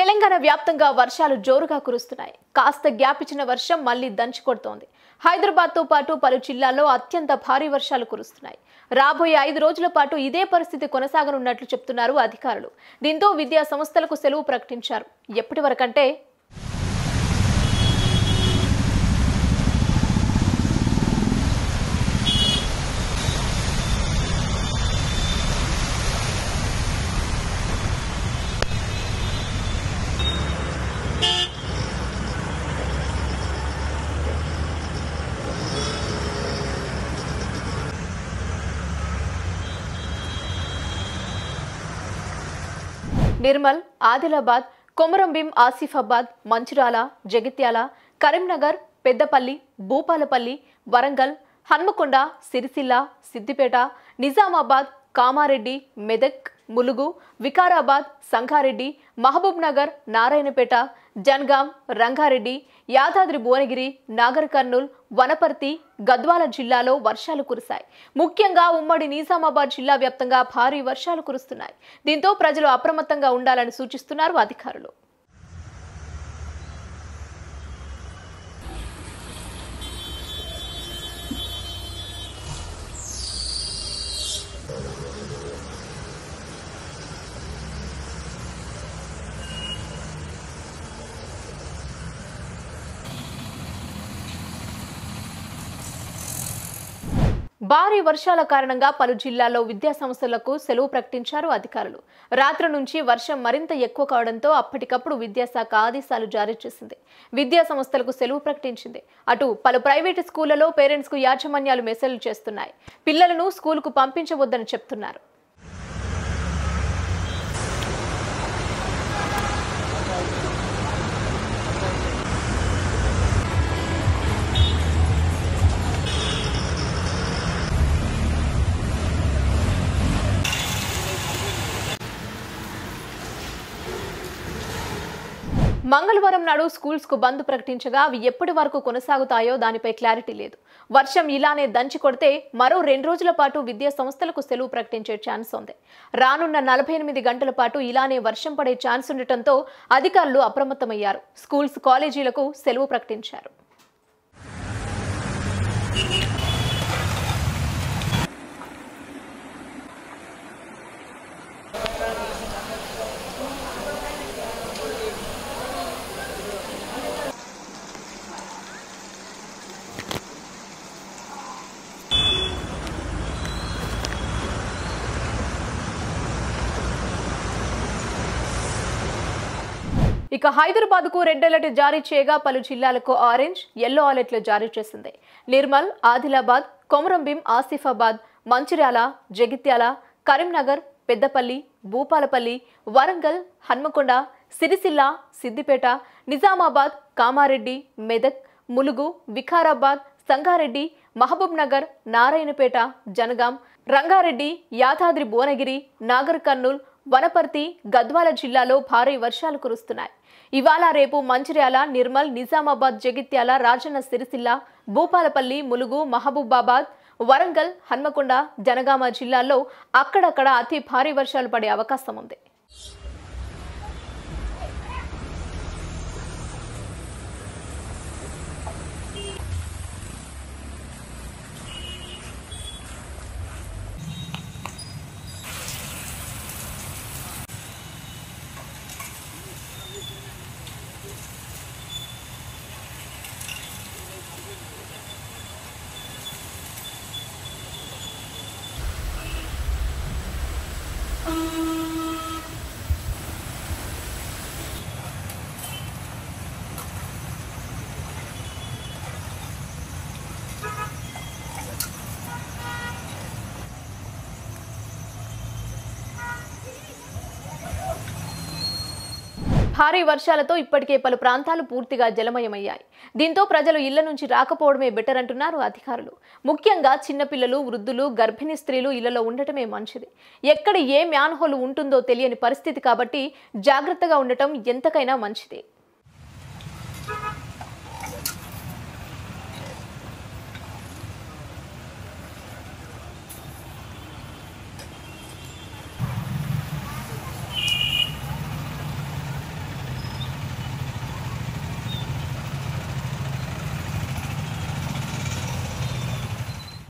తెలంగాణ వ్యాప్తంగా వర్షాలు జోరుగా కురుస్తున్నాయి కాస్త గ్యాప్ ఇచ్చిన వర్షం మళ్లీ దంచి కొడుతోంది హైదరాబాద్తో పాటు పలు జిల్లాల్లో అత్యంత భారీ వర్షాలు కురుస్తున్నాయి రాబోయే ఐదు రోజుల పాటు ఇదే పరిస్థితి కొనసాగనున్నట్లు చెప్తున్నారు అధికారులు దీంతో విద్యా సంస్థలకు సెలవు ప్రకటించారు ఎప్పటి వరకంటే నిర్మల్ ఆదిలాబాద్ కొమరంభీం ఆసిఫాబాద్ మంచిరాల జగిత్యాల కరీంనగర్ పెద్దపల్లి భూపాలపల్లి వరంగల్ హన్మకొండ సిరిసిల్ల సిద్దిపేట నిజామాబాద్ కామారెడ్డి మెదక్ ములుగు వికారాబాద్ సంగారెడ్డి మహబూబ్ నగర్ నారాయణపేట జన్గాం రంగారెడ్డి యాదాద్రి భువనగిరి నాగర్ కర్నూలు వనపర్తి గద్వాల జిల్లాలో వర్షాలు కురిశాయి ముఖ్యంగా ఉమ్మడి నిజామాబాద్ జిల్లా వ్యాప్తంగా భారీ వర్షాలు కురుస్తున్నాయి దీంతో ప్రజలు అప్రమత్తంగా ఉండాలని సూచిస్తున్నారు అధికారులు భారీ వర్షాల కారణంగా పలు జిల్లాల్లో విద్యాసంస్థలకు సెలవు ప్రకటించారు అధికారులు రాత్రి నుంచి వర్షం మరింత ఎక్కువ కావడంతో అప్పటికప్పుడు విద్యాశాఖ ఆదేశాలు జారీ చేసింది విద్యాసంస్థలకు సెలవు ప్రకటించింది అటు పలు ప్రైవేటు స్కూళ్లలో పేరెంట్స్కు యాజమాన్యాలు మెసేజ్లు చేస్తున్నాయి పిల్లలను స్కూల్కు పంపించవద్దని చెప్తున్నారు మంగళవారం నాడు స్కూల్స్కు బంద్ ప్రకటించగా అవి ఎప్పటి వరకు కొనసాగుతాయో దానిపై క్లారిటీ లేదు వర్షం ఇలానే దంచి కొడితే మరో రెండు రోజుల పాటు విద్యా సంస్థలకు సెలవు ప్రకటించే ఛాన్స్ ఉంది రానున్న నలభై ఎనిమిది గంటల పాటు ఇలానే వర్షం పడే ఛాన్స్ ఉండటంతో అధికారులు అప్రమత్తమయ్యారు స్కూల్స్ కాలేజీలకు సెలవు ప్రకటించారు ఇక హైదరాబాద్ కు రెడ్ అలర్ట్ జారీ చేయగా పలు జిల్లాలకు ఆరెంజ్ ఎల్లో అలర్ట్లు జారీ చేసింది నిర్మల్ ఆదిలాబాద్ కొమరంభీం ఆసిఫాబాద్ మంచిర్యాల జగిత్యాల కరీంనగర్ పెద్దపల్లి భూపాలపల్లి వరంగల్ హన్మకొండ సిరిసిల్ల సిద్దిపేట నిజామాబాద్ కామారెడ్డి మెదక్ ములుగు వికారాబాద్ సంగారెడ్డి మహబూబ్ నగర్ నారాయణపేట జనగాం రంగారెడ్డి యాదాద్రి భువనగిరి నాగర్ కర్నూల్ వనపర్తి గద్వాల జిల్లాలో భారీ వర్షాలు కురుస్తున్నాయి ఇవాళ రేపు మంచిర్యాల నిర్మల్ నిజామాబాద్ జగిత్యాల రాజన్న సిరిసిల్ల భూపాలపల్లి ములుగు మహబూబాబాద్ వరంగల్ హన్మకొండ జనగామ జిల్లాల్లో అక్కడక్కడ అతి భారీ వర్షాలు పడే అవకాశం ఉంది భారీ వర్షాలతో ఇప్పటికే పలు ప్రాంతాలు పూర్తిగా జలమయమయ్యాయి దీంతో ప్రజలు ఇళ్ల నుంచి రాకపోవడమే బెటర్ అంటున్నారు అధికారులు ముఖ్యంగా చిన్నపిల్లలు వృద్ధులు గర్భిణీ స్త్రీలు ఇళ్లలో ఉండటమే మంచిది ఎక్కడ ఏ మ్యాన్హోల్ ఉంటుందో తెలియని పరిస్థితి కాబట్టి జాగ్రత్తగా ఉండటం ఎంతకైనా మంచిది